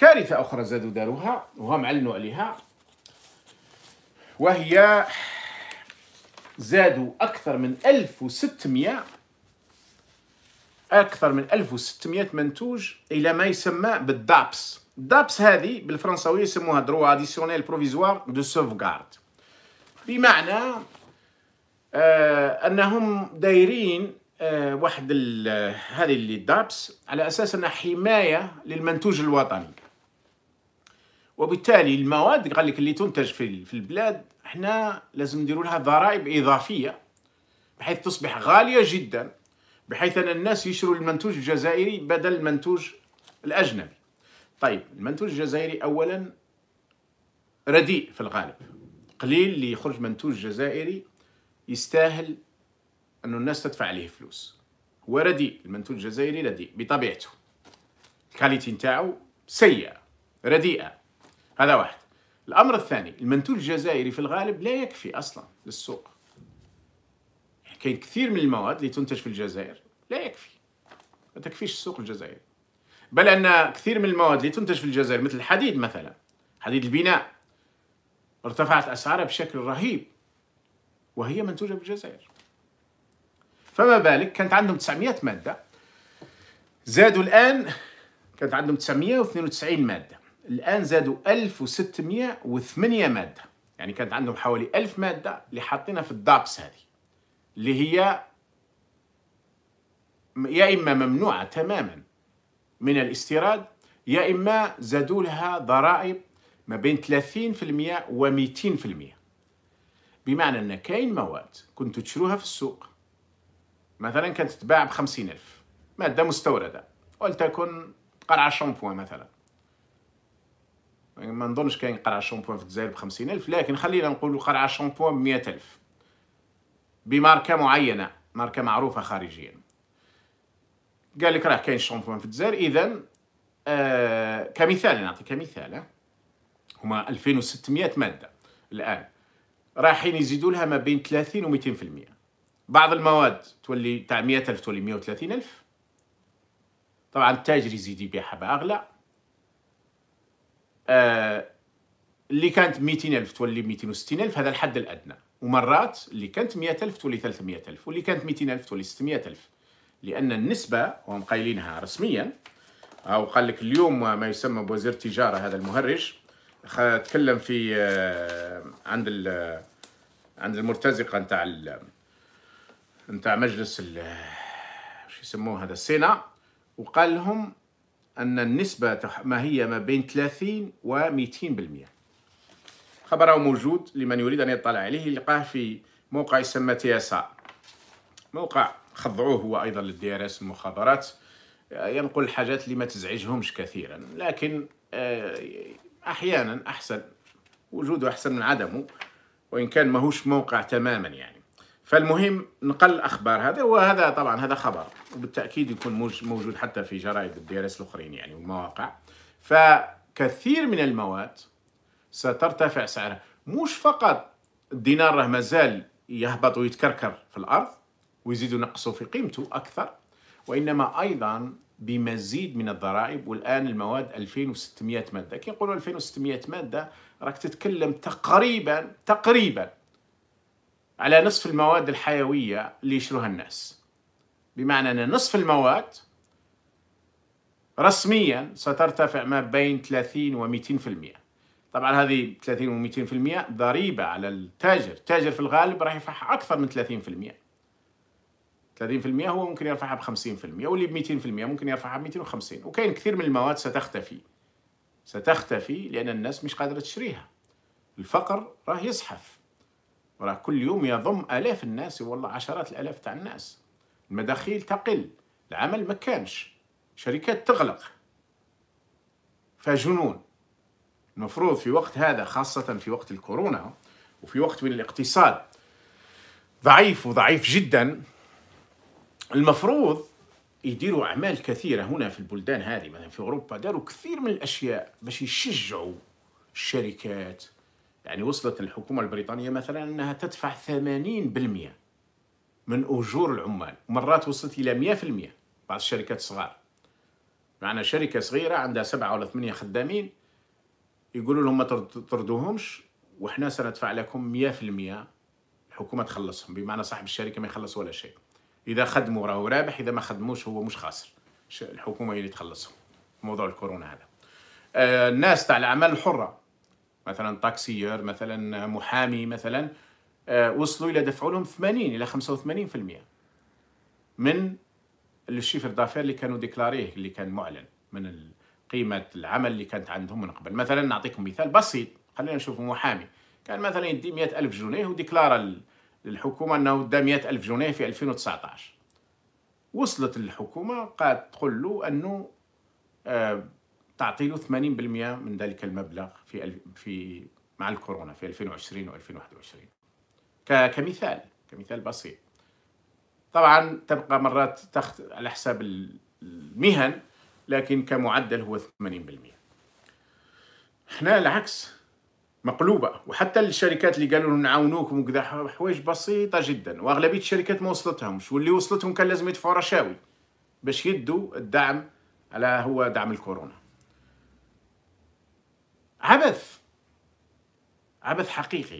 كارثة أخرى زادوا داروها وهم علنوا عليها وهي زادوا أكثر من 1600 أكثر من 1600 منتوج إلى ما يسمى بالدابس الدابس هذه بالفرنساوية يسموها دروا أديسيونيل بروفيزوار دو سوفغارد بمعنى آه أنهم دايرين آه واحد هذه اللي دابس على أساس أنها حماية للمنتوج الوطني وبالتالي المواد قال لك اللي تنتج في البلاد احنا لازم نديروا لها ضرائب اضافيه بحيث تصبح غاليه جدا بحيث ان الناس يشروا المنتوج الجزائري بدل المنتوج الاجنبي طيب المنتوج الجزائري اولا رديء في الغالب قليل اللي يخرج منتوج جزائري يستاهل انه الناس تدفع عليه فلوس هو رديء المنتوج الجزائري رديء بطبيعته الكاليتي نتاعو سيئه رديئه هذا واحد الأمر الثاني المنتوج الجزائري في الغالب لا يكفي أصلا للسوق يعني كاين كثير من المواد اللي تنتج في الجزائر لا يكفي ما تكفيش السوق الجزائري بل أن كثير من المواد اللي تنتج في الجزائر مثل الحديد مثلا حديد البناء ارتفعت أسعارها بشكل رهيب وهي منتوجة في الجزائر فما بالك كانت عندهم 900 مادة زادوا الآن كانت عندهم 992 مادة الان زادوا 1608 ماده يعني كانت عندهم حوالي 1000 ماده اللي حاطينا في الدابس هذه اللي هي يا اما ممنوعه تماما من الاستيراد يا اما زادوا لها ضرائب ما بين 30% و 200% بمعنى ان كاين مواد كنت تشروها في السوق مثلا كانت تتباع ب 50000 ماده مستورده ولتكن قرعه شامبوان مثلا ما نظنش كاين قرعه شامبوان في الجزائر ب 50000 لكن خلينا نقولوا قرعه شامبوان ب 100000 بماركه معينه ماركه معروفه خارجيا قال لك راه كاين شامبوان في الجزائر اذا آه كمثال نعطي كمثال هما 2600 ماده الان رايحين يزيدوا لها ما بين 30 و 200% بعض المواد تولي تاع 100000 تولي 130000 طبعا التاجر يزيد يبيعها باغلى آه، اللي كانت 200 ألف تولي 260 ألف هذا الحد الادنى ومرات اللي كانت 100 ألف تولي 300 ألف واللي كانت 200 ألف تولي 600 ألف لان النسبه وهم قايلينها رسميا او قال لك اليوم ما يسمى بوزير التجاره هذا المهرج تكلم في آه، عند آه، عند المرتزقه نتاع نتاع مجلس شو يسموه هذا السينا وقال لهم أن النسبة ما هي ما بين 30 و 200% خبره موجود لمن يريد أن يطلع عليه لقاه في موقع يسمى تياسا موقع خضعوه هو أيضا للديارس اس المخابرات آه، ينقل الحاجات اللي ما تزعجهمش كثيرا لكن آه، أحيانا أحسن وجوده أحسن من عدمه وإن كان ماهوش موقع تماما يعني فالمهم نقل الاخبار هذا وهذا طبعا هذا خبر وبالتاكيد يكون موجود حتى في جرائد الديرس الاخرين يعني والمواقع فكثير من المواد سترتفع سعرها مش فقط الدينار راه مازال يهبط ويتكركر في الارض ويزيدوا ينقصوا في قيمته اكثر وانما ايضا بمزيد من الضرائب والان المواد 2600 ماده كي نقولوا 2600 ماده راك تتكلم تقريبا تقريبا على نصف المواد الحيوية اللي يشروها الناس بمعنى أن نصف المواد رسميا سترتفع ما بين 30 و 200% طبعا هذه 30 و 200% ضريبة على التاجر التاجر في الغالب راح يرفعها أكثر من 30% 30% هو ممكن يرفعها ب 50% واللي ب 200% ممكن يرفعها ب 250 وكاين كثير من المواد ستختفي ستختفي لأن الناس مش قادرة تشريها الفقر راح يزحف راه كل يوم يضم الاف الناس والله عشرات الالاف تاع الناس المداخيل تقل العمل ما كانش شركات تغلق فجنون المفروض في وقت هذا خاصة في وقت الكورونا وفي وقت وين الاقتصاد ضعيف وضعيف جدا المفروض يديروا أعمال كثيرة هنا في البلدان هذه مثلا في أوروبا داروا كثير من الأشياء باش يشجعوا الشركات يعني وصلت الحكومة البريطانية مثلا أنها تدفع 80% من أجور العمال مرات وصلت إلى 100% بعض الشركات الصغار معنا شركة صغيرة عندها سبعة ولا ثمانية خدامين يقولوا لهم ما تردوهمش وإحنا سندفع لكم 100% الحكومة تخلصهم بمعنى صاحب الشركة ما يخلص ولا شيء إذا خدموا راهو رابح إذا ما خدموش هو مش خاسر الحكومة هي اللي تخلصهم موضوع الكورونا هذا آه، الناس تاع الأعمال الحرة مثلا تاكسيير مثلا محامي مثلا آه، وصلوا الى دفعوا لهم 80 الى 85% من الشيفر دافير اللي كانوا ديكلاريه اللي كان معلن من قيمه العمل اللي كانت عندهم من قبل مثلا نعطيكم مثال بسيط خلينا نشوف محامي كان مثلا يدي 100000 جنيه وديكلارا للحكومه انه دا 100000 جنيه في 2019 وصلت الحكومه قالت تقول له انه آه، تعطيلو 80% من ذلك المبلغ في في مع الكورونا في 2020 و2021 كمثال كمثال بسيط طبعا تبقى مرات تخت على حساب المهن لكن كمعدل هو 80% حنا العكس مقلوبة وحتى الشركات اللي قالوا نعاونوكم وكذا حوايج بسيطة جدا وأغلبية الشركات ما وصلتهمش واللي وصلتهم كان لازم يدفعوا رشاوي باش يدوا الدعم على هو دعم الكورونا عبث عبث حقيقي